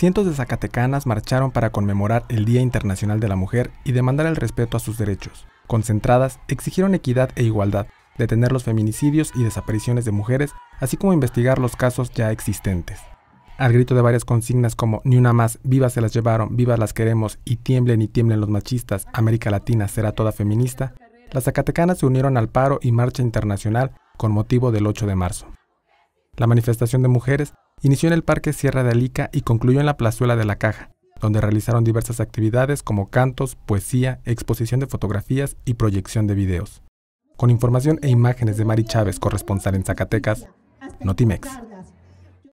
cientos de zacatecanas marcharon para conmemorar el Día Internacional de la Mujer y demandar el respeto a sus derechos. Concentradas, exigieron equidad e igualdad, detener los feminicidios y desapariciones de mujeres, así como investigar los casos ya existentes. Al grito de varias consignas como Ni una más, vivas se las llevaron, vivas las queremos y tiemblen y tiemblen los machistas, América Latina será toda feminista, las zacatecanas se unieron al paro y marcha internacional con motivo del 8 de marzo. La manifestación de mujeres Inició en el Parque Sierra de Alica y concluyó en la Plazuela de la Caja, donde realizaron diversas actividades como cantos, poesía, exposición de fotografías y proyección de videos. Con información e imágenes de Mari Chávez, corresponsal en Zacatecas, Notimex.